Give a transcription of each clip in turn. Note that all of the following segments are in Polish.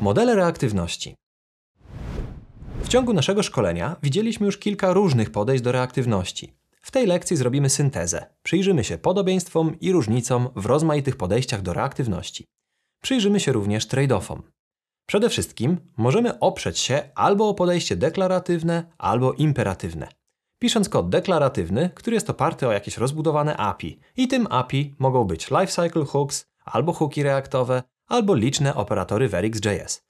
Modele reaktywności. W ciągu naszego szkolenia widzieliśmy już kilka różnych podejść do reaktywności. W tej lekcji zrobimy syntezę. Przyjrzymy się podobieństwom i różnicom w rozmaitych podejściach do reaktywności. Przyjrzymy się również trade-offom. Przede wszystkim możemy oprzeć się albo o podejście deklaratywne, albo imperatywne. Pisząc kod deklaratywny, który jest oparty o jakieś rozbudowane API i tym API mogą być lifecycle hooks, albo hooki reaktowe, albo liczne operatory w RxJS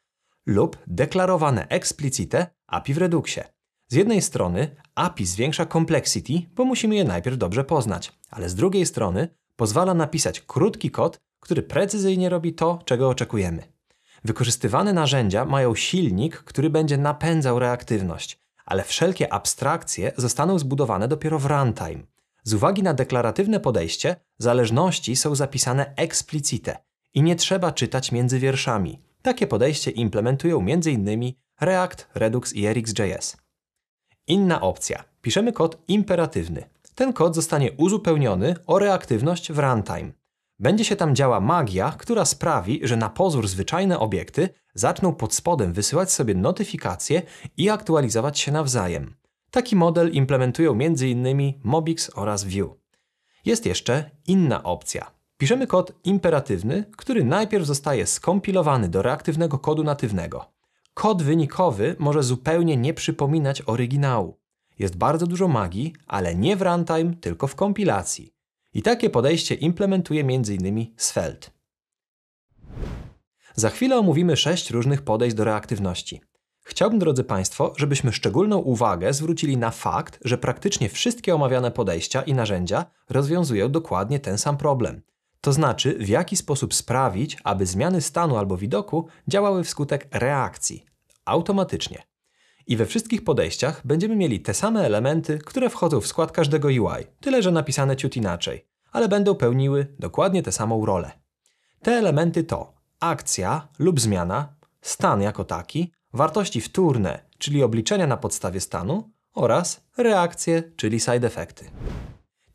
lub deklarowane explicite API w Reduxie. Z jednej strony API zwiększa complexity, bo musimy je najpierw dobrze poznać, ale z drugiej strony pozwala napisać krótki kod, który precyzyjnie robi to, czego oczekujemy. Wykorzystywane narzędzia mają silnik, który będzie napędzał reaktywność, ale wszelkie abstrakcje zostaną zbudowane dopiero w runtime. Z uwagi na deklaratywne podejście, zależności są zapisane explicite – i nie trzeba czytać między wierszami. Takie podejście implementują m.in. React, Redux i RxJS. Inna opcja. Piszemy kod imperatywny. Ten kod zostanie uzupełniony o reaktywność w runtime. Będzie się tam działa magia, która sprawi, że na pozór zwyczajne obiekty zaczną pod spodem wysyłać sobie notyfikacje i aktualizować się nawzajem. Taki model implementują m.in. Mobix oraz Vue. Jest jeszcze inna opcja. Piszemy kod imperatywny, który najpierw zostaje skompilowany do reaktywnego kodu natywnego. Kod wynikowy może zupełnie nie przypominać oryginału. Jest bardzo dużo magii, ale nie w runtime, tylko w kompilacji. I takie podejście implementuje m.in. Svelte. Za chwilę omówimy sześć różnych podejść do reaktywności. Chciałbym, drodzy Państwo, żebyśmy szczególną uwagę zwrócili na fakt, że praktycznie wszystkie omawiane podejścia i narzędzia rozwiązują dokładnie ten sam problem to znaczy w jaki sposób sprawić, aby zmiany stanu albo widoku działały wskutek reakcji automatycznie. I we wszystkich podejściach będziemy mieli te same elementy, które wchodzą w skład każdego UI, tyle że napisane ciut inaczej, ale będą pełniły dokładnie tę samą rolę. Te elementy to akcja lub zmiana, stan jako taki, wartości wtórne, czyli obliczenia na podstawie stanu oraz reakcje, czyli side effecty.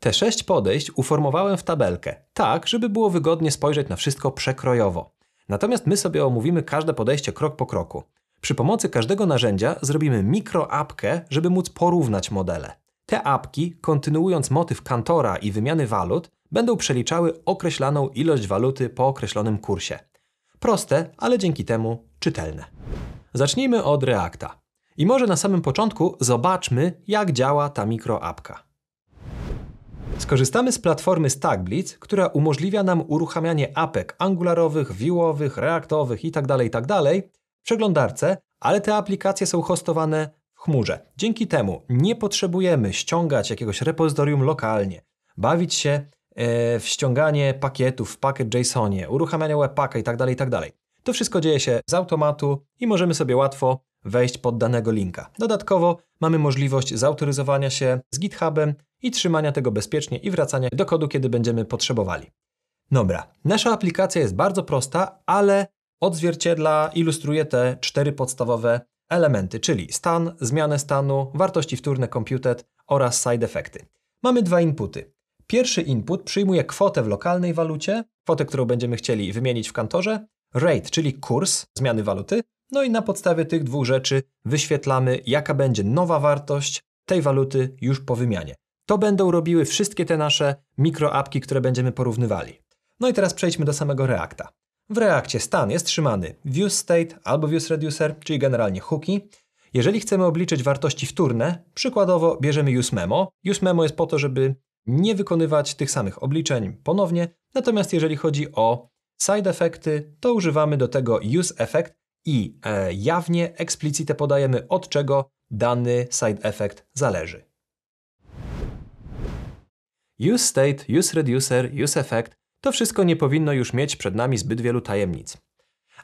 Te sześć podejść uformowałem w tabelkę, tak, żeby było wygodnie spojrzeć na wszystko przekrojowo. Natomiast my sobie omówimy każde podejście krok po kroku. Przy pomocy każdego narzędzia zrobimy mikroapkę, żeby móc porównać modele. Te apki, kontynuując motyw kantora i wymiany walut, będą przeliczały określaną ilość waluty po określonym kursie. Proste, ale dzięki temu czytelne. Zacznijmy od Reacta. I może na samym początku zobaczmy, jak działa ta mikroapka. Skorzystamy z platformy Stackblitz, która umożliwia nam uruchamianie apek angularowych, viewowych, reaktowych itd., tak itd. Tak w przeglądarce, ale te aplikacje są hostowane w chmurze. Dzięki temu nie potrzebujemy ściągać jakiegoś repozytorium lokalnie, bawić się e, w ściąganie pakietów w pakiet JSONie, uruchamianie webpacka itd., tak itd. To wszystko dzieje się z automatu i możemy sobie łatwo wejść pod danego linka. Dodatkowo mamy możliwość zautoryzowania się z GitHubem i trzymania tego bezpiecznie i wracania do kodu, kiedy będziemy potrzebowali. Dobra, nasza aplikacja jest bardzo prosta, ale odzwierciedla, ilustruje te cztery podstawowe elementy, czyli stan, zmianę stanu, wartości wtórne computed oraz side effecty. Mamy dwa inputy. Pierwszy input przyjmuje kwotę w lokalnej walucie, kwotę, którą będziemy chcieli wymienić w kantorze, rate, czyli kurs zmiany waluty, no i na podstawie tych dwóch rzeczy wyświetlamy, jaka będzie nowa wartość tej waluty już po wymianie. To będą robiły wszystkie te nasze mikroapki, które będziemy porównywali. No i teraz przejdźmy do samego Reacta. W Reakcie stan jest trzymany ViewState albo ViewsReducer, czyli generalnie hooki. Jeżeli chcemy obliczyć wartości wtórne, przykładowo bierzemy useMemo. useMemo jest po to, żeby nie wykonywać tych samych obliczeń ponownie, natomiast jeżeli chodzi o side effecty, to używamy do tego useEffect i e, jawnie, eksplicite podajemy od czego dany side effect zależy. Use Use State, Reducer, Use Effect, to wszystko nie powinno już mieć przed nami zbyt wielu tajemnic.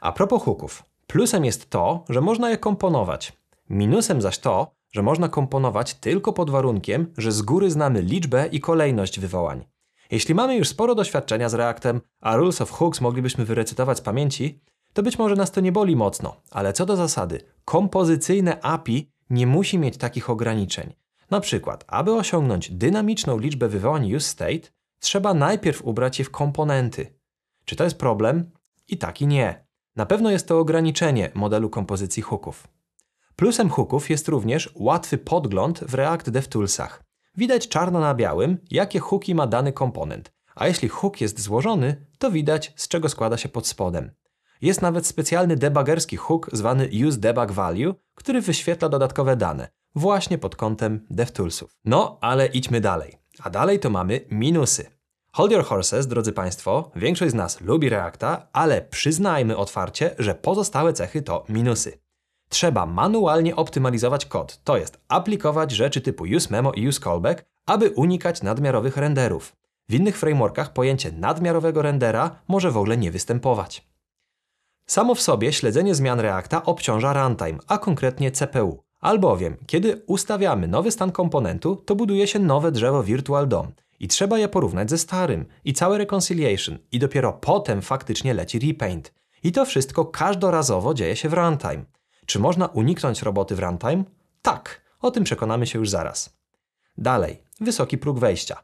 A propos hooków, plusem jest to, że można je komponować. Minusem zaś to, że można komponować tylko pod warunkiem, że z góry znamy liczbę i kolejność wywołań. Jeśli mamy już sporo doświadczenia z Reactem, a Rules of Hooks moglibyśmy wyrecytować z pamięci, to być może nas to nie boli mocno, ale co do zasady, kompozycyjne API nie musi mieć takich ograniczeń. Na przykład, aby osiągnąć dynamiczną liczbę wywołań useState, trzeba najpierw ubrać je w komponenty. Czy to jest problem? I tak i nie. Na pewno jest to ograniczenie modelu kompozycji hooków. Plusem hooków jest również łatwy podgląd w React DevToolsach. Widać czarno na białym, jakie hooki ma dany komponent, a jeśli hook jest złożony, to widać z czego składa się pod spodem. Jest nawet specjalny debagerski hook zwany useDebugValue, który wyświetla dodatkowe dane, właśnie pod kątem DevToolsów. No, ale idźmy dalej. A dalej to mamy minusy. Hold your horses, drodzy Państwo, większość z nas lubi Reacta, ale przyznajmy otwarcie, że pozostałe cechy to minusy. Trzeba manualnie optymalizować kod, to jest aplikować rzeczy typu useMemo i useCallback, aby unikać nadmiarowych renderów. W innych frameworkach pojęcie nadmiarowego rendera może w ogóle nie występować. Samo w sobie śledzenie zmian Reacta obciąża runtime, a konkretnie CPU. Albowiem, kiedy ustawiamy nowy stan komponentu, to buduje się nowe drzewo Virtual DOM i trzeba je porównać ze starym i całe reconciliation i dopiero potem faktycznie leci repaint. I to wszystko każdorazowo dzieje się w runtime. Czy można uniknąć roboty w runtime? Tak, o tym przekonamy się już zaraz. Dalej, wysoki próg wejścia.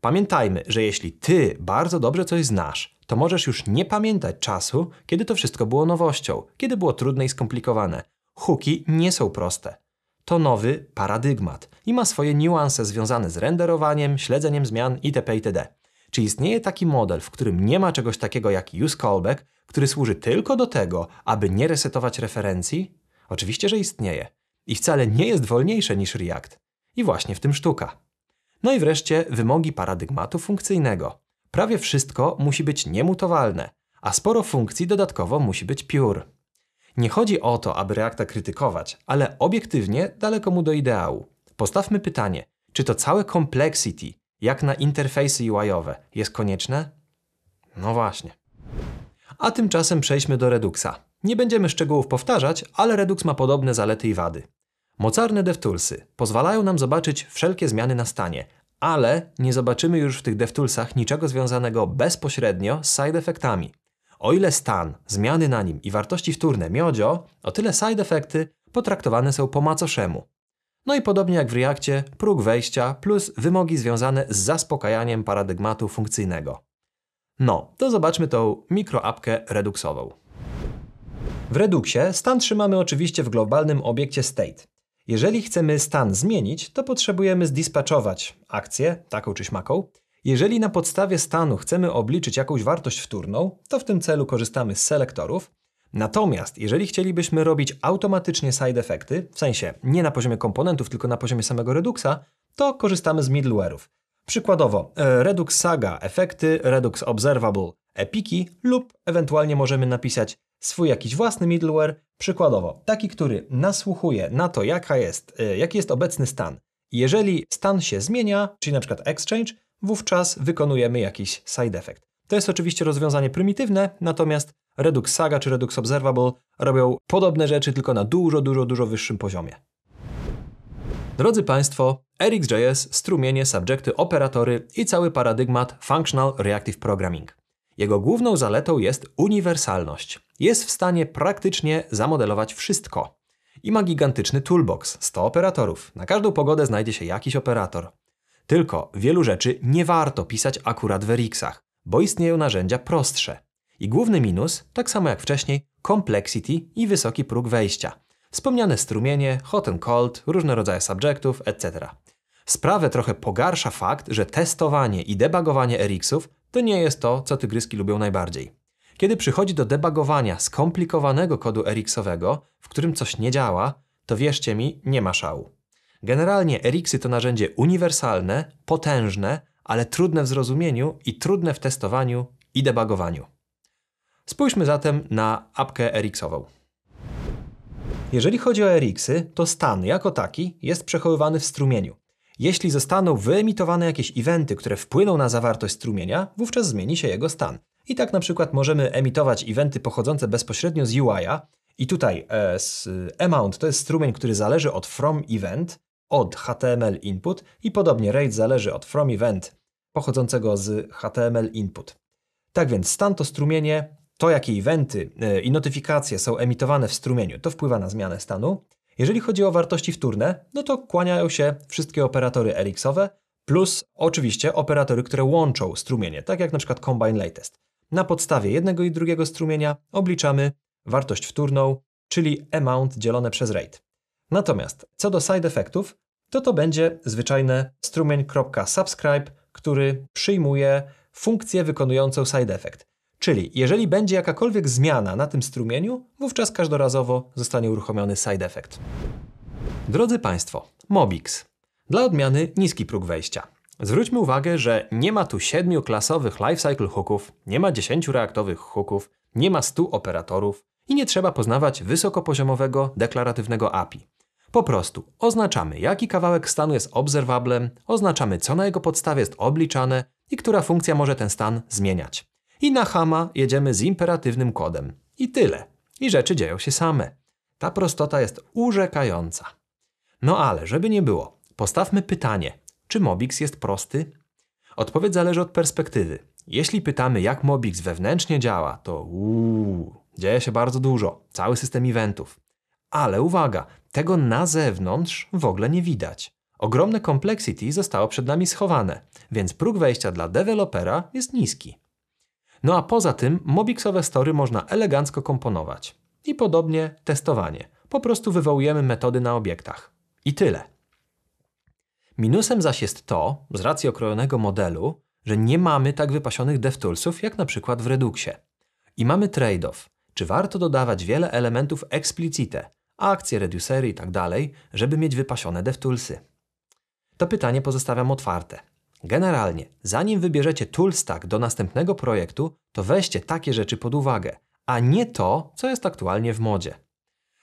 Pamiętajmy, że jeśli ty bardzo dobrze coś znasz, to możesz już nie pamiętać czasu, kiedy to wszystko było nowością, kiedy było trudne i skomplikowane. Huki nie są proste to nowy paradygmat i ma swoje niuanse związane z renderowaniem, śledzeniem zmian itp. itd. Czy istnieje taki model, w którym nie ma czegoś takiego jak use callback, który służy tylko do tego, aby nie resetować referencji? Oczywiście, że istnieje. I wcale nie jest wolniejsze niż React. I właśnie w tym sztuka. No i wreszcie wymogi paradygmatu funkcyjnego. Prawie wszystko musi być niemutowalne, a sporo funkcji dodatkowo musi być pure. Nie chodzi o to, aby Reacta krytykować, ale obiektywnie daleko mu do ideału. Postawmy pytanie, czy to całe complexity, jak na interfejsy UI-owe, jest konieczne? No właśnie. A tymczasem przejdźmy do Reduxa. Nie będziemy szczegółów powtarzać, ale Redux ma podobne zalety i wady. Mocarne DevToolsy pozwalają nam zobaczyć wszelkie zmiany na stanie, ale nie zobaczymy już w tych DevToolsach niczego związanego bezpośrednio z side effectami. O ile stan, zmiany na nim i wartości wtórne miodzio, o tyle side effekty potraktowane są po macoszemu. No i podobnie jak w Reakcie, próg wejścia plus wymogi związane z zaspokajaniem paradygmatu funkcyjnego. No, to zobaczmy tą mikroapkę reduksową. W reduksie stan trzymamy oczywiście w globalnym obiekcie state. Jeżeli chcemy stan zmienić, to potrzebujemy zdispatchować akcję, taką czy śmaką, jeżeli na podstawie stanu chcemy obliczyć jakąś wartość wtórną, to w tym celu korzystamy z selektorów. Natomiast jeżeli chcielibyśmy robić automatycznie side efekty, w sensie nie na poziomie komponentów, tylko na poziomie samego Reduxa, to korzystamy z middleware'ów. Przykładowo e, Redux Saga, efekty, Redux Observable, epiki lub ewentualnie możemy napisać swój jakiś własny middleware, przykładowo taki, który nasłuchuje na to, jaka jest, e, jaki jest obecny stan. Jeżeli stan się zmienia, czyli na przykład Exchange, wówczas wykonujemy jakiś side effect. To jest oczywiście rozwiązanie prymitywne, natomiast Redux Saga czy Redux Observable robią podobne rzeczy, tylko na dużo, dużo, dużo wyższym poziomie. Drodzy Państwo, RxJS, strumienie, subjekty, operatory i cały paradygmat Functional Reactive Programming. Jego główną zaletą jest uniwersalność. Jest w stanie praktycznie zamodelować wszystko. I ma gigantyczny toolbox, 100 operatorów. Na każdą pogodę znajdzie się jakiś operator. Tylko wielu rzeczy nie warto pisać akurat w Eriksach, bo istnieją narzędzia prostsze. I główny minus, tak samo jak wcześniej, complexity i wysoki próg wejścia. Wspomniane strumienie, hot and cold, różne rodzaje subjektów, etc. Sprawę trochę pogarsza fakt, że testowanie i debagowanie Eriksów to nie jest to, co tygryski lubią najbardziej. Kiedy przychodzi do debagowania skomplikowanego kodu Eriksowego, w którym coś nie działa, to wierzcie mi, nie ma szału. Generalnie Eriksy to narzędzie uniwersalne, potężne, ale trudne w zrozumieniu i trudne w testowaniu i debugowaniu. Spójrzmy zatem na apkę Eriksową. Jeżeli chodzi o Eriksy, to stan jako taki jest przechowywany w strumieniu. Jeśli zostaną wyemitowane jakieś eventy, które wpłyną na zawartość strumienia, wówczas zmieni się jego stan. I tak na przykład możemy emitować eventy pochodzące bezpośrednio z UI'a i tutaj e, z, amount to jest strumień, który zależy od from event, od HTML input i podobnie rate zależy od from event pochodzącego z HTML input. Tak więc stan to strumienie, to jakie eventy e, i notyfikacje są emitowane w strumieniu, to wpływa na zmianę stanu. Jeżeli chodzi o wartości wtórne, no to kłaniają się wszystkie operatory Ericsowe, plus oczywiście operatory, które łączą strumienie, tak jak na przykład combine latest. Na podstawie jednego i drugiego strumienia obliczamy wartość wtórną, czyli amount dzielone przez rate. Natomiast co do side effectów, to to będzie zwyczajny strumień.subscribe, który przyjmuje funkcję wykonującą side effect. Czyli jeżeli będzie jakakolwiek zmiana na tym strumieniu, wówczas każdorazowo zostanie uruchomiony side effect. Drodzy Państwo, Mobix. Dla odmiany niski próg wejścia. Zwróćmy uwagę, że nie ma tu 7 klasowych lifecycle hooków, nie ma 10 reaktowych hooków, nie ma 100 operatorów i nie trzeba poznawać wysokopoziomowego deklaratywnego API. Po prostu oznaczamy, jaki kawałek stanu jest obserwablem, oznaczamy, co na jego podstawie jest obliczane i która funkcja może ten stan zmieniać. I na hama jedziemy z imperatywnym kodem. I tyle. I rzeczy dzieją się same. Ta prostota jest urzekająca. No ale, żeby nie było, postawmy pytanie, czy Mobix jest prosty? Odpowiedź zależy od perspektywy. Jeśli pytamy, jak Mobix wewnętrznie działa, to uuu, dzieje się bardzo dużo, cały system eventów. Ale uwaga, tego na zewnątrz w ogóle nie widać. Ogromne complexity zostało przed nami schowane, więc próg wejścia dla dewelopera jest niski. No a poza tym mobixowe story można elegancko komponować. I podobnie testowanie. Po prostu wywołujemy metody na obiektach. I tyle. Minusem zaś jest to, z racji okrojonego modelu, że nie mamy tak wypasionych DevToolsów jak na przykład w Reduxie. I mamy trade-off. Czy warto dodawać wiele elementów eksplicite, akcje, reducery i tak dalej, żeby mieć wypasione DevToolsy? To pytanie pozostawiam otwarte. Generalnie, zanim wybierzecie toolstack do następnego projektu, to weźcie takie rzeczy pod uwagę, a nie to, co jest aktualnie w modzie.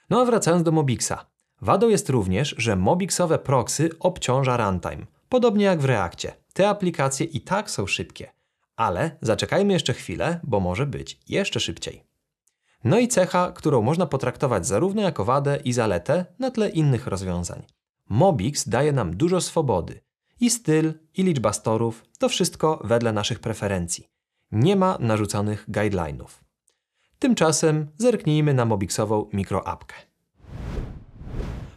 No a wracając do Mobixa. Wadą jest również, że mobixowe proxy obciąża runtime, podobnie jak w Reakcie. Te aplikacje i tak są szybkie. Ale zaczekajmy jeszcze chwilę, bo może być jeszcze szybciej. No i cecha, którą można potraktować zarówno jako wadę i zaletę na tle innych rozwiązań. Mobix daje nam dużo swobody. I styl, i liczba storów, to wszystko wedle naszych preferencji. Nie ma narzuconych guideline'ów. Tymczasem zerknijmy na Mobixową mikroapkę.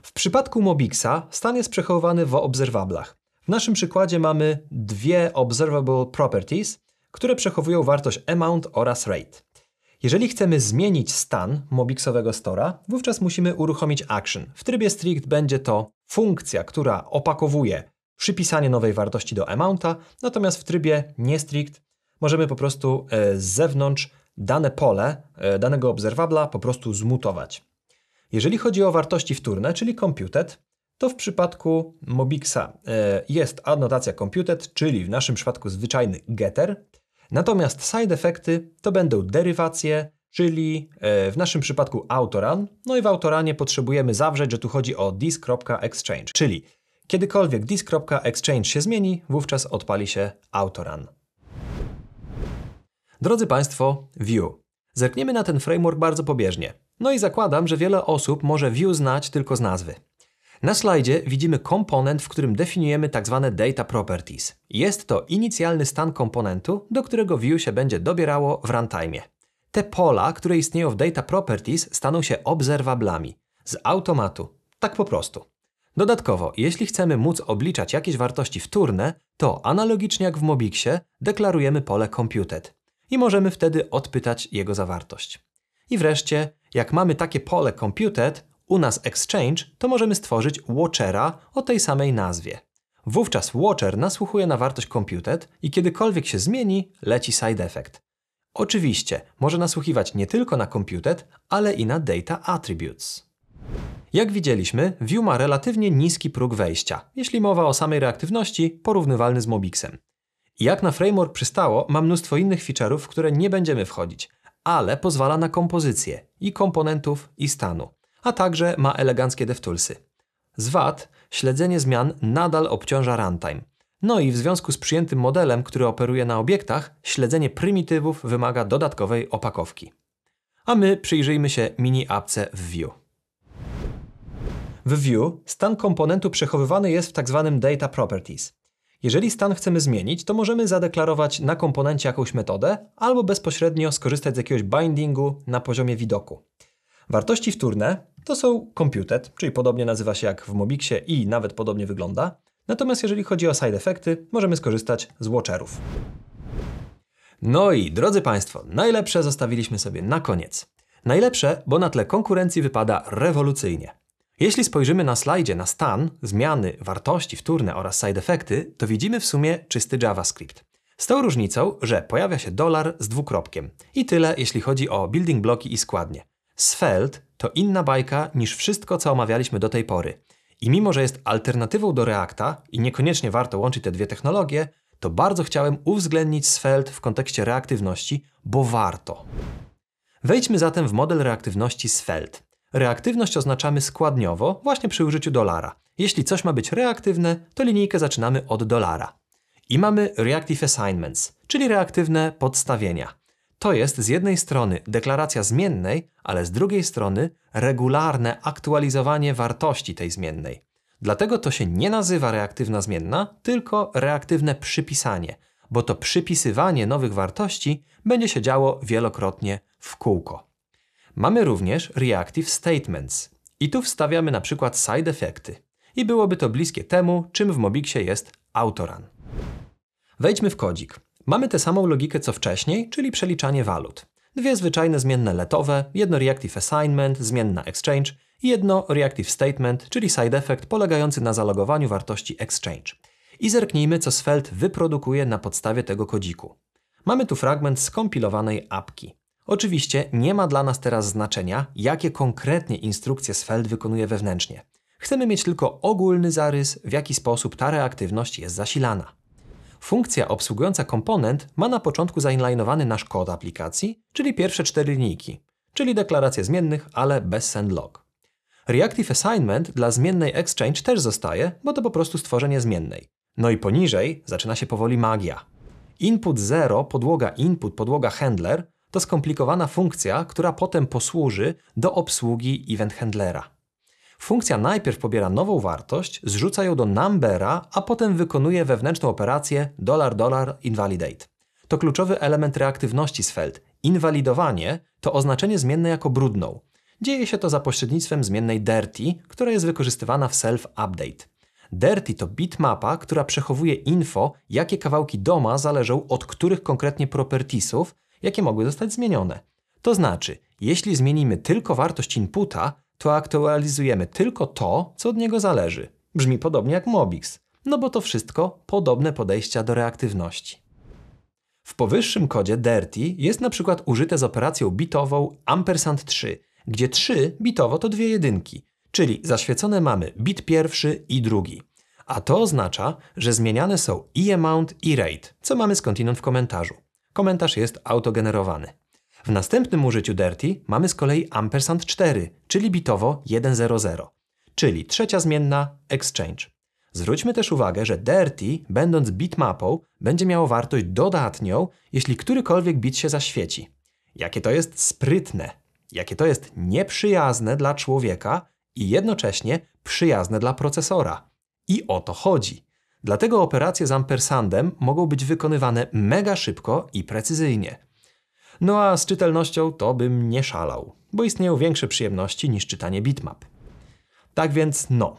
W przypadku Mobixa stan jest przechowywany w obserwablach. W naszym przykładzie mamy dwie observable properties, które przechowują wartość amount oraz rate. Jeżeli chcemy zmienić stan Mobixowego Stora, wówczas musimy uruchomić action. W trybie strict będzie to funkcja, która opakowuje przypisanie nowej wartości do amounta, natomiast w trybie nie strict możemy po prostu e, z zewnątrz dane pole e, danego obserwabla po prostu zmutować. Jeżeli chodzi o wartości wtórne, czyli computed, to w przypadku Mobixa e, jest adnotacja computed, czyli w naszym przypadku zwyczajny getter, Natomiast side efekty to będą derywacje, czyli e, w naszym przypadku autoran. No i w autoranie potrzebujemy zawrzeć, że tu chodzi o disk.exchange, czyli kiedykolwiek disk.exchange się zmieni, wówczas odpali się autoran. Drodzy Państwo, View. Zerkniemy na ten framework bardzo pobieżnie. No i zakładam, że wiele osób może View znać tylko z nazwy. Na slajdzie widzimy komponent, w którym definiujemy tzw. Tak data properties. Jest to inicjalny stan komponentu, do którego view się będzie dobierało w runtime. Te pola, które istnieją w data properties staną się obserwablami. Z automatu. Tak po prostu. Dodatkowo, jeśli chcemy móc obliczać jakieś wartości wtórne, to analogicznie jak w Mobixie deklarujemy pole computed i możemy wtedy odpytać jego zawartość. I wreszcie, jak mamy takie pole computed, u nas Exchange, to możemy stworzyć Watchera o tej samej nazwie. Wówczas Watcher nasłuchuje na wartość computed i kiedykolwiek się zmieni, leci side effect. Oczywiście może nasłuchiwać nie tylko na computed, ale i na data attributes. Jak widzieliśmy, view ma relatywnie niski próg wejścia, jeśli mowa o samej reaktywności, porównywalny z Mobixem. Jak na framework przystało, ma mnóstwo innych feature'ów, w które nie będziemy wchodzić, ale pozwala na kompozycję i komponentów i stanu a także ma eleganckie DevToolsy. Z wad śledzenie zmian nadal obciąża runtime. No i w związku z przyjętym modelem, który operuje na obiektach, śledzenie prymitywów wymaga dodatkowej opakowki. A my przyjrzyjmy się mini-apce w Vue. W Vue stan komponentu przechowywany jest w tzw. Tak data Properties. Jeżeli stan chcemy zmienić, to możemy zadeklarować na komponencie jakąś metodę albo bezpośrednio skorzystać z jakiegoś bindingu na poziomie widoku. Wartości wtórne to są Computed, czyli podobnie nazywa się jak w Mobixie i nawet podobnie wygląda. Natomiast jeżeli chodzi o side effecty, możemy skorzystać z watcherów. No i drodzy Państwo, najlepsze zostawiliśmy sobie na koniec. Najlepsze, bo na tle konkurencji wypada rewolucyjnie. Jeśli spojrzymy na slajdzie na stan, zmiany, wartości wtórne oraz side effecty, to widzimy w sumie czysty JavaScript. Z tą różnicą, że pojawia się dolar z dwukropkiem. I tyle, jeśli chodzi o building bloki i składnie. Svelte, to inna bajka niż wszystko, co omawialiśmy do tej pory. I mimo, że jest alternatywą do Reacta i niekoniecznie warto łączyć te dwie technologie, to bardzo chciałem uwzględnić Svelte w kontekście reaktywności, bo warto. Wejdźmy zatem w model reaktywności Svelte. Reaktywność oznaczamy składniowo, właśnie przy użyciu dolara. Jeśli coś ma być reaktywne, to linijkę zaczynamy od dolara. I mamy Reactive Assignments, czyli reaktywne podstawienia. To jest z jednej strony deklaracja zmiennej, ale z drugiej strony regularne aktualizowanie wartości tej zmiennej. Dlatego to się nie nazywa reaktywna zmienna, tylko reaktywne przypisanie, bo to przypisywanie nowych wartości będzie się działo wielokrotnie w kółko. Mamy również reactive statements i tu wstawiamy na przykład side effecty i byłoby to bliskie temu, czym w Mobixie jest autorun. Wejdźmy w kodzik. Mamy tę samą logikę co wcześniej, czyli przeliczanie walut. Dwie zwyczajne zmienne letowe, jedno reactive assignment, zmienna exchange i jedno reactive statement, czyli side effect polegający na zalogowaniu wartości exchange. I zerknijmy, co Svelte wyprodukuje na podstawie tego kodziku. Mamy tu fragment skompilowanej apki. Oczywiście nie ma dla nas teraz znaczenia, jakie konkretnie instrukcje Svelte wykonuje wewnętrznie. Chcemy mieć tylko ogólny zarys, w jaki sposób ta reaktywność jest zasilana. Funkcja obsługująca komponent ma na początku zainlinowany nasz kod aplikacji, czyli pierwsze cztery linijki, czyli deklaracje zmiennych, ale bez sendlog. Reactive Assignment dla zmiennej Exchange też zostaje, bo to po prostu stworzenie zmiennej. No i poniżej zaczyna się powoli magia. Input 0, podłoga input, podłoga handler to skomplikowana funkcja, która potem posłuży do obsługi event handlera. Funkcja najpierw pobiera nową wartość, zrzuca ją do numbera, a potem wykonuje wewnętrzną operację $dollar invalidate. To kluczowy element reaktywności z Inwalidowanie to oznaczenie zmiennej jako brudną. Dzieje się to za pośrednictwem zmiennej dirty, która jest wykorzystywana w self-update. Dirty to bitmapa, która przechowuje info, jakie kawałki doma zależą od których konkretnie propertiesów, jakie mogły zostać zmienione. To znaczy, jeśli zmienimy tylko wartość inputa, to aktualizujemy tylko to, co od niego zależy. Brzmi podobnie jak Mobix, no bo to wszystko podobne podejścia do reaktywności. W powyższym kodzie DIRTY jest na przykład użyte z operacją bitową ampersand 3, gdzie 3 bitowo to dwie jedynki, czyli zaświecone mamy bit pierwszy i drugi. A to oznacza, że zmieniane są i amount i rate, co mamy skądinąd w komentarzu. Komentarz jest autogenerowany. W następnym użyciu Dirty mamy z kolei ampersand 4, czyli bitowo 100, czyli trzecia zmienna exchange. Zwróćmy też uwagę, że Dirty, będąc bitmapą, będzie miało wartość dodatnią, jeśli którykolwiek bit się zaświeci. Jakie to jest sprytne, jakie to jest nieprzyjazne dla człowieka i jednocześnie przyjazne dla procesora. I o to chodzi. Dlatego operacje z ampersandem mogą być wykonywane mega szybko i precyzyjnie. No a z czytelnością to bym nie szalał, bo istnieją większe przyjemności niż czytanie bitmap. Tak więc no.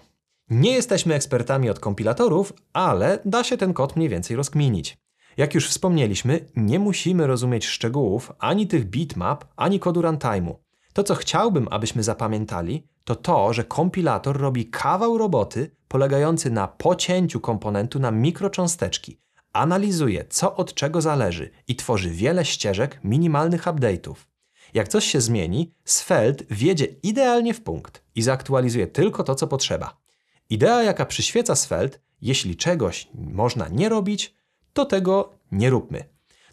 Nie jesteśmy ekspertami od kompilatorów, ale da się ten kod mniej więcej rozkminić. Jak już wspomnieliśmy, nie musimy rozumieć szczegółów ani tych bitmap, ani kodu runtime'u. To, co chciałbym, abyśmy zapamiętali, to to, że kompilator robi kawał roboty polegający na pocięciu komponentu na mikrocząsteczki, analizuje, co od czego zależy i tworzy wiele ścieżek minimalnych update'ów. Jak coś się zmieni, Svelte wiedzie idealnie w punkt i zaktualizuje tylko to, co potrzeba. Idea, jaka przyświeca Svelte, jeśli czegoś można nie robić, to tego nie róbmy.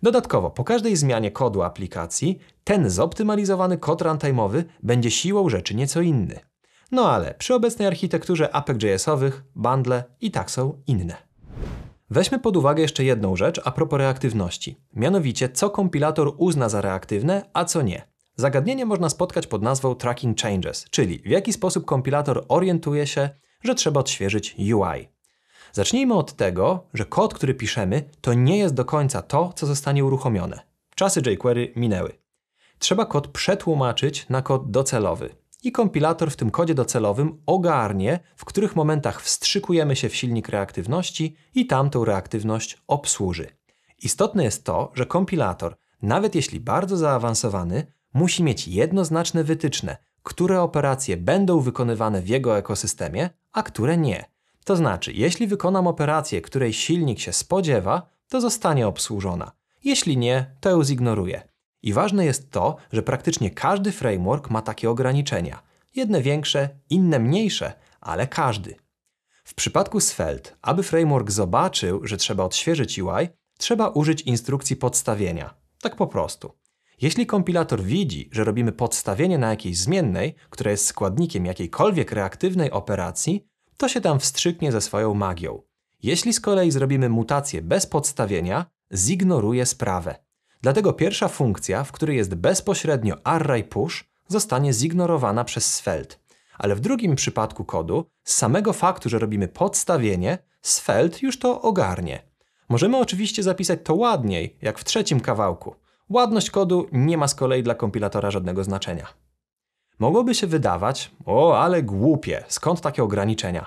Dodatkowo, po każdej zmianie kodu aplikacji, ten zoptymalizowany kod runtime'owy będzie siłą rzeczy nieco inny. No ale przy obecnej architekturze APEC.js-owych bundle i tak są inne. Weźmy pod uwagę jeszcze jedną rzecz a propos reaktywności, mianowicie co kompilator uzna za reaktywne, a co nie. Zagadnienie można spotkać pod nazwą tracking changes, czyli w jaki sposób kompilator orientuje się, że trzeba odświeżyć UI. Zacznijmy od tego, że kod, który piszemy, to nie jest do końca to, co zostanie uruchomione. Czasy jQuery minęły. Trzeba kod przetłumaczyć na kod docelowy i kompilator w tym kodzie docelowym ogarnie, w których momentach wstrzykujemy się w silnik reaktywności i tamtą reaktywność obsłuży. Istotne jest to, że kompilator, nawet jeśli bardzo zaawansowany, musi mieć jednoznaczne wytyczne, które operacje będą wykonywane w jego ekosystemie, a które nie. To znaczy, jeśli wykonam operację, której silnik się spodziewa, to zostanie obsłużona. Jeśli nie, to ją zignoruję. I ważne jest to, że praktycznie każdy framework ma takie ograniczenia. Jedne większe, inne mniejsze, ale każdy. W przypadku Svelte, aby framework zobaczył, że trzeba odświeżyć UI, trzeba użyć instrukcji podstawienia. Tak po prostu. Jeśli kompilator widzi, że robimy podstawienie na jakiejś zmiennej, która jest składnikiem jakiejkolwiek reaktywnej operacji, to się tam wstrzyknie ze swoją magią. Jeśli z kolei zrobimy mutację bez podstawienia, zignoruje sprawę. Dlatego pierwsza funkcja, w której jest bezpośrednio array push, zostanie zignorowana przez Svelte. Ale w drugim przypadku kodu, z samego faktu, że robimy podstawienie, Svelte już to ogarnie. Możemy oczywiście zapisać to ładniej, jak w trzecim kawałku. Ładność kodu nie ma z kolei dla kompilatora żadnego znaczenia. Mogłoby się wydawać, o ale głupie, skąd takie ograniczenia?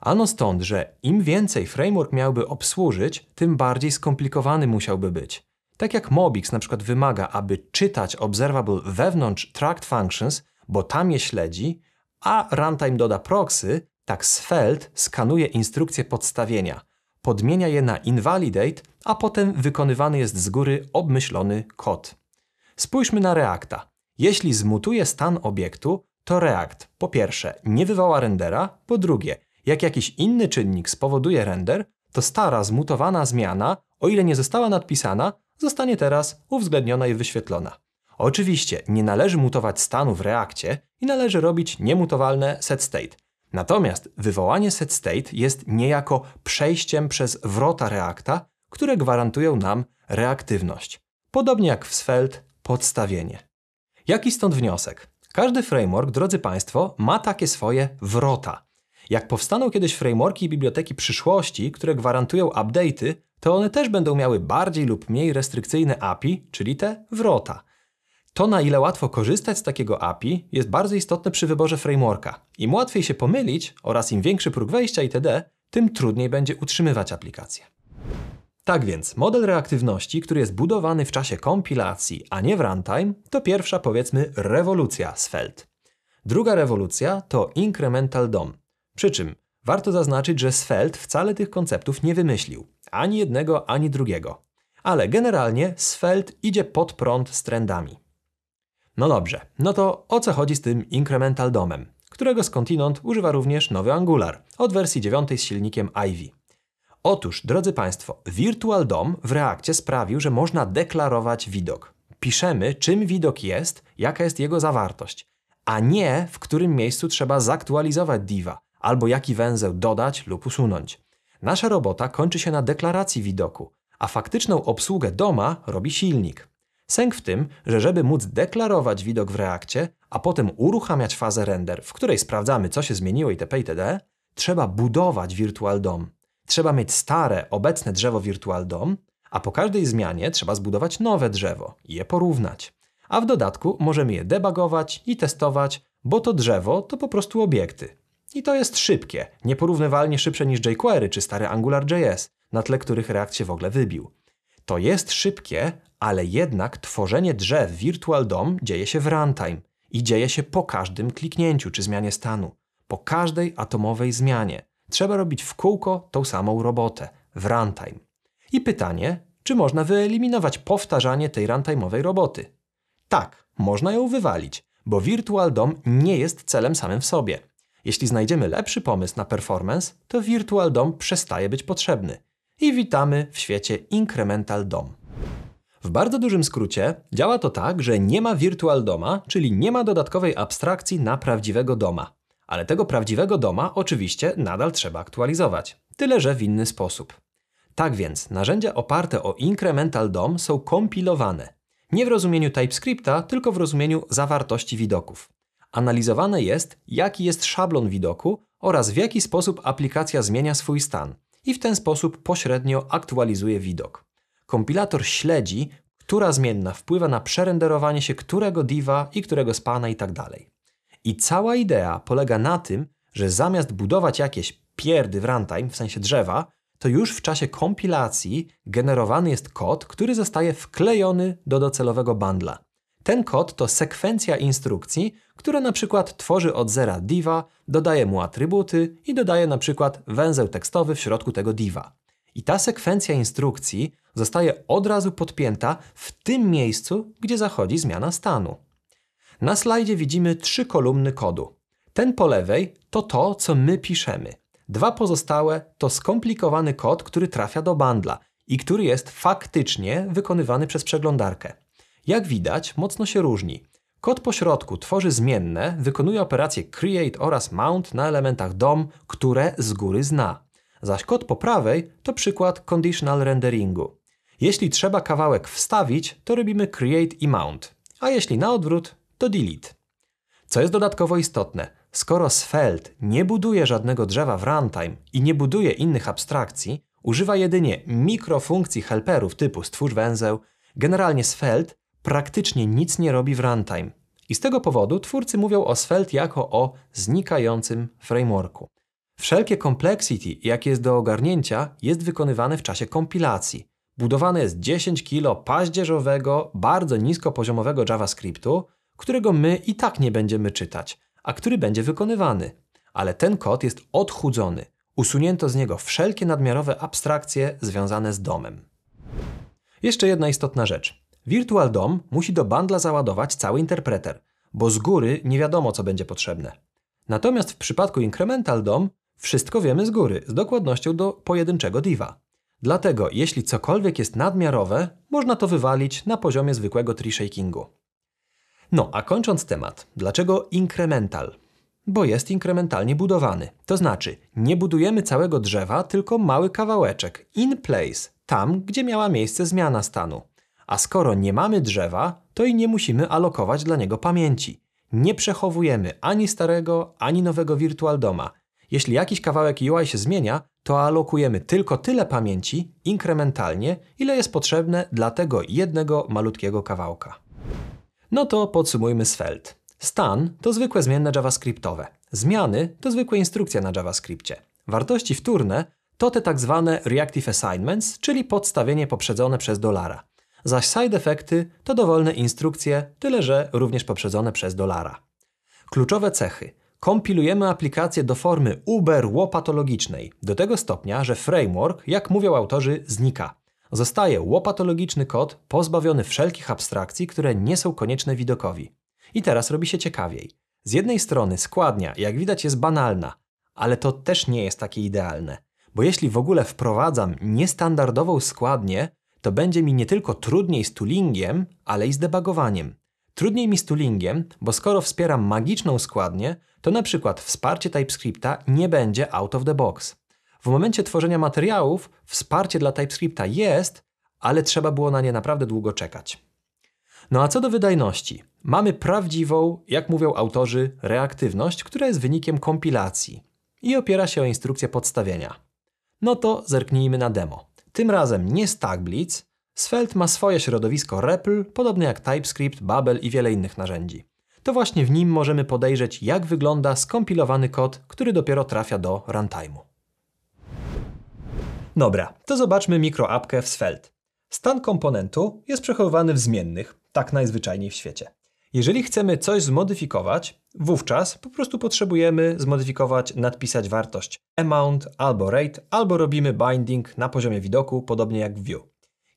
Ano stąd, że im więcej framework miałby obsłużyć, tym bardziej skomplikowany musiałby być. Tak jak Mobix na przykład wymaga, aby czytać observable wewnątrz tract functions, bo tam je śledzi, a runtime doda proxy, tak Svelte skanuje instrukcje podstawienia, podmienia je na invalidate, a potem wykonywany jest z góry obmyślony kod. Spójrzmy na Reacta. Jeśli zmutuje stan obiektu, to React po pierwsze nie wywoła rendera, po drugie, jak jakiś inny czynnik spowoduje render, to stara zmutowana zmiana, o ile nie została nadpisana, zostanie teraz uwzględniona i wyświetlona. Oczywiście nie należy mutować stanu w Reakcie i należy robić niemutowalne set state. Natomiast wywołanie set state jest niejako przejściem przez wrota Reakta, które gwarantują nam reaktywność. Podobnie jak w Svelte podstawienie. Jaki stąd wniosek? Każdy framework, drodzy Państwo, ma takie swoje wrota – jak powstaną kiedyś frameworki i biblioteki przyszłości, które gwarantują update'y, to one też będą miały bardziej lub mniej restrykcyjne API, czyli te wrota. To, na ile łatwo korzystać z takiego API, jest bardzo istotne przy wyborze frameworka. Im łatwiej się pomylić oraz im większy próg wejścia itd., tym trudniej będzie utrzymywać aplikację. Tak więc, model reaktywności, który jest budowany w czasie kompilacji, a nie w runtime, to pierwsza, powiedzmy, rewolucja z Druga rewolucja to incremental DOM, przy czym warto zaznaczyć, że Sfeld wcale tych konceptów nie wymyślił. Ani jednego, ani drugiego. Ale generalnie Sfeld idzie pod prąd z trendami. No dobrze, no to o co chodzi z tym incremental domem, którego skądinąd używa również nowy Angular od wersji 9 z silnikiem Ivy. Otóż, drodzy Państwo, Virtual DOM w Reakcie sprawił, że można deklarować widok. Piszemy, czym widok jest, jaka jest jego zawartość, a nie w którym miejscu trzeba zaktualizować diva, albo jaki węzeł dodać lub usunąć. Nasza robota kończy się na deklaracji widoku, a faktyczną obsługę doma robi silnik. Sęk w tym, że żeby móc deklarować widok w reakcie, a potem uruchamiać fazę render, w której sprawdzamy co się zmieniło itp. itd., trzeba budować Virtual DOM. Trzeba mieć stare, obecne drzewo Virtual DOM, a po każdej zmianie trzeba zbudować nowe drzewo i je porównać. A w dodatku możemy je debugować i testować, bo to drzewo to po prostu obiekty, i to jest szybkie, nieporównywalnie szybsze niż jQuery czy stary AngularJS, na tle których React się w ogóle wybił. To jest szybkie, ale jednak tworzenie drzew Virtual DOM dzieje się w runtime i dzieje się po każdym kliknięciu czy zmianie stanu, po każdej atomowej zmianie. Trzeba robić w kółko tą samą robotę w runtime. I pytanie, czy można wyeliminować powtarzanie tej runtime'owej roboty? Tak, można ją wywalić, bo Virtual DOM nie jest celem samym w sobie. Jeśli znajdziemy lepszy pomysł na performance, to Virtual DOM przestaje być potrzebny. I witamy w świecie Incremental DOM. W bardzo dużym skrócie działa to tak, że nie ma Virtual DOMa, czyli nie ma dodatkowej abstrakcji na prawdziwego DOMa. Ale tego prawdziwego DOMa oczywiście nadal trzeba aktualizować, tyle że w inny sposób. Tak więc narzędzia oparte o Incremental DOM są kompilowane. Nie w rozumieniu TypeScripta, tylko w rozumieniu zawartości widoków. Analizowane jest, jaki jest szablon widoku oraz w jaki sposób aplikacja zmienia swój stan i w ten sposób pośrednio aktualizuje widok. Kompilator śledzi, która zmienna wpływa na przerenderowanie się którego diva i którego spana itd. Tak I cała idea polega na tym, że zamiast budować jakieś pierdy w runtime, w sensie drzewa, to już w czasie kompilacji generowany jest kod, który zostaje wklejony do docelowego bundla. Ten kod to sekwencja instrukcji, która na przykład tworzy od zera diva, dodaje mu atrybuty i dodaje na przykład węzeł tekstowy w środku tego diva. I ta sekwencja instrukcji zostaje od razu podpięta w tym miejscu, gdzie zachodzi zmiana stanu. Na slajdzie widzimy trzy kolumny kodu. Ten po lewej to to, co my piszemy. Dwa pozostałe to skomplikowany kod, który trafia do bandla i który jest faktycznie wykonywany przez przeglądarkę. Jak widać, mocno się różni. Kod pośrodku tworzy zmienne, wykonuje operacje create oraz mount na elementach DOM, które z góry zna. Zaś kod po prawej to przykład conditional renderingu. Jeśli trzeba kawałek wstawić, to robimy create i mount, a jeśli na odwrót, to delete. Co jest dodatkowo istotne, skoro Svelte nie buduje żadnego drzewa w runtime i nie buduje innych abstrakcji, używa jedynie mikrofunkcji helperów typu stwórz węzeł, generalnie Svelte praktycznie nic nie robi w runtime. I z tego powodu twórcy mówią o Svelte jako o znikającym frameworku. Wszelkie complexity, jakie jest do ogarnięcia, jest wykonywane w czasie kompilacji. Budowane jest 10 kilo paździerzowego, bardzo niskopoziomowego JavaScriptu, którego my i tak nie będziemy czytać, a który będzie wykonywany. Ale ten kod jest odchudzony. Usunięto z niego wszelkie nadmiarowe abstrakcje związane z domem. Jeszcze jedna istotna rzecz. Virtual DOM musi do bundla załadować cały interpreter, bo z góry nie wiadomo, co będzie potrzebne. Natomiast w przypadku Incremental DOM wszystko wiemy z góry, z dokładnością do pojedynczego diva. Dlatego, jeśli cokolwiek jest nadmiarowe, można to wywalić na poziomie zwykłego tree shakingu. No, a kończąc temat, dlaczego incremental? Bo jest inkrementalnie budowany. To znaczy, nie budujemy całego drzewa, tylko mały kawałeczek, in place, tam, gdzie miała miejsce zmiana stanu. A skoro nie mamy drzewa, to i nie musimy alokować dla niego pamięci. Nie przechowujemy ani starego, ani nowego Virtual Doma. Jeśli jakiś kawałek UI się zmienia, to alokujemy tylko tyle pamięci inkrementalnie, ile jest potrzebne dla tego jednego malutkiego kawałka. No to podsumujmy Svelte. Stan to zwykłe zmienne JavaScriptowe. Zmiany to zwykłe instrukcje na JavaScriptie. Wartości wtórne to te tak zwane reactive assignments, czyli podstawienie poprzedzone przez dolara zaś side efekty to dowolne instrukcje, tyle że również poprzedzone przez dolara. Kluczowe cechy. Kompilujemy aplikację do formy uber-łopatologicznej, do tego stopnia, że framework, jak mówią autorzy, znika. Zostaje łopatologiczny kod pozbawiony wszelkich abstrakcji, które nie są konieczne widokowi. I teraz robi się ciekawiej. Z jednej strony składnia, jak widać, jest banalna, ale to też nie jest takie idealne. Bo jeśli w ogóle wprowadzam niestandardową składnię, to będzie mi nie tylko trudniej z toolingiem, ale i z debugowaniem. Trudniej mi z toolingiem, bo skoro wspieram magiczną składnię, to na przykład wsparcie TypeScripta nie będzie out of the box. W momencie tworzenia materiałów wsparcie dla TypeScripta jest, ale trzeba było na nie naprawdę długo czekać. No a co do wydajności? Mamy prawdziwą, jak mówią autorzy, reaktywność, która jest wynikiem kompilacji i opiera się o instrukcję podstawienia. No to zerknijmy na demo. Tym razem nie Stackblitz. Svelte ma swoje środowisko REPL, podobne jak TypeScript, Babel i wiele innych narzędzi. To właśnie w nim możemy podejrzeć, jak wygląda skompilowany kod, który dopiero trafia do runtime'u. Dobra, to zobaczmy mikroapkę w Svelte. Stan komponentu jest przechowywany w zmiennych, tak najzwyczajniej w świecie. Jeżeli chcemy coś zmodyfikować, wówczas po prostu potrzebujemy zmodyfikować, nadpisać wartość amount albo rate, albo robimy binding na poziomie widoku, podobnie jak w view.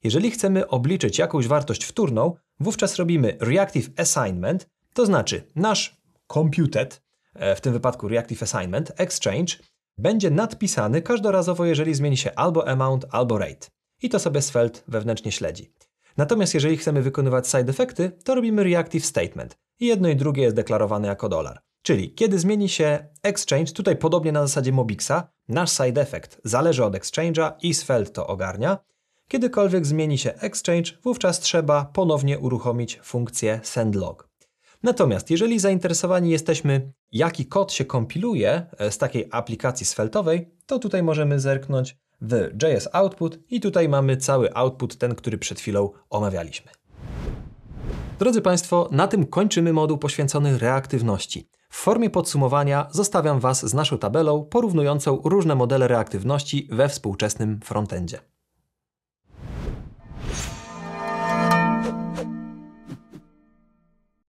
Jeżeli chcemy obliczyć jakąś wartość wtórną, wówczas robimy reactive assignment, to znaczy nasz computed, e, w tym wypadku reactive assignment, exchange, będzie nadpisany każdorazowo, jeżeli zmieni się albo amount, albo rate. I to sobie Svelte wewnętrznie śledzi. Natomiast jeżeli chcemy wykonywać side efekty, to robimy reactive statement. I jedno i drugie jest deklarowane jako dolar. Czyli kiedy zmieni się exchange, tutaj podobnie na zasadzie Mobixa, nasz side effect zależy od exchange'a i Svelte to ogarnia. Kiedykolwiek zmieni się exchange, wówczas trzeba ponownie uruchomić funkcję sendlog. Natomiast jeżeli zainteresowani jesteśmy, jaki kod się kompiluje e, z takiej aplikacji sveltowej, to tutaj możemy zerknąć the JS output i tutaj mamy cały output, ten, który przed chwilą omawialiśmy. Drodzy Państwo, na tym kończymy moduł poświęcony reaktywności. W formie podsumowania zostawiam Was z naszą tabelą porównującą różne modele reaktywności we współczesnym frontendzie.